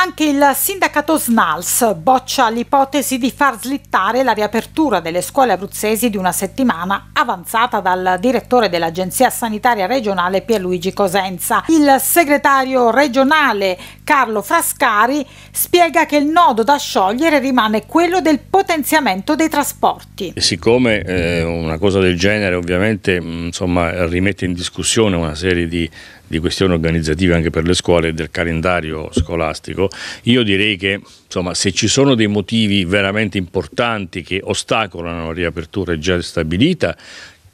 Anche il sindacato SNALS boccia l'ipotesi di far slittare la riapertura delle scuole abruzzesi di una settimana avanzata dal direttore dell'Agenzia Sanitaria Regionale Pierluigi Cosenza. Il segretario regionale Carlo Frascari spiega che il nodo da sciogliere rimane quello del potenziamento dei trasporti. siccome eh, una cosa del genere ovviamente mm, insomma, rimette in discussione una serie di di questioni organizzative anche per le scuole e del calendario scolastico, io direi che insomma, se ci sono dei motivi veramente importanti che ostacolano la riapertura già stabilita,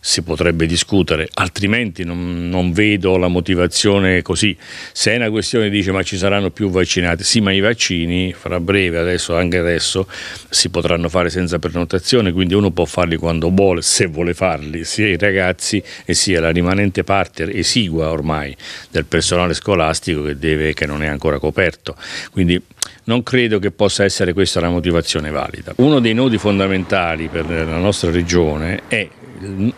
si potrebbe discutere, altrimenti non, non, vedo la motivazione così. Se è una questione dice ma ci saranno più vaccinati, sì ma i vaccini fra breve adesso, anche adesso, si potranno fare senza prenotazione, quindi uno può farli quando vuole, se vuole farli, sia i ragazzi e sia la rimanente parte esigua ormai del personale scolastico che, deve, che non è ancora coperto. Quindi non credo che possa essere questa la motivazione valida. Uno dei nodi fondamentali per la nostra regione è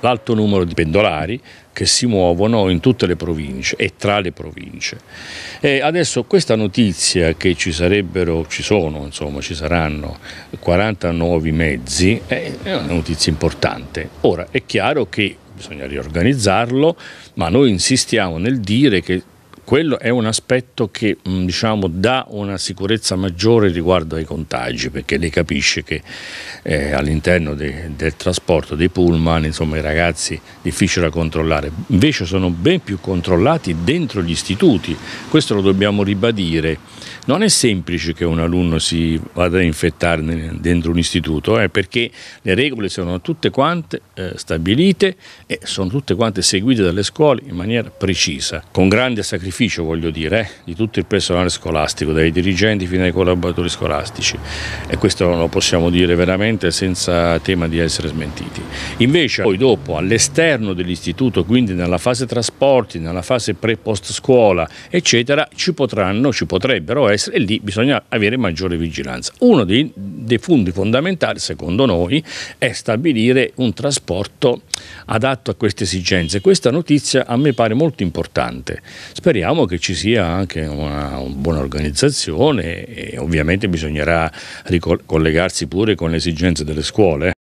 l'alto numero di pendolari che si muovono in tutte le province e tra le province. E adesso questa notizia che ci sarebbero, ci sono, insomma, ci saranno 40 nuovi mezzi eh, è una notizia importante. Ora è chiaro che bisogna riorganizzarlo, ma noi insistiamo nel dire che quello è un aspetto che diciamo, dà una sicurezza maggiore riguardo ai contagi, perché lei capisce che eh, all'interno de, del trasporto dei pullman, insomma, i ragazzi difficile da controllare, invece sono ben più controllati dentro gli istituti, questo lo dobbiamo ribadire. Non è semplice che un alunno si vada a infettare dentro un istituto, eh, perché le regole sono tutte quante eh, stabilite e sono tutte quante seguite dalle scuole in maniera precisa, con grande sacrificio dell'edificio, voglio dire, eh, di tutto il personale scolastico, dai dirigenti fino ai collaboratori scolastici e questo lo possiamo dire veramente senza tema di essere smentiti. Invece poi dopo all'esterno dell'istituto, quindi nella fase trasporti, nella fase pre-post scuola, eccetera, ci potranno, ci potrebbero essere e lì bisogna avere maggiore vigilanza. Uno dei dei punti fondamentali, secondo noi, è stabilire un trasporto adatto a queste esigenze. Questa notizia a me pare molto importante. Speriamo che ci sia anche una, una buona organizzazione e ovviamente bisognerà ricollegarsi pure con le esigenze delle scuole.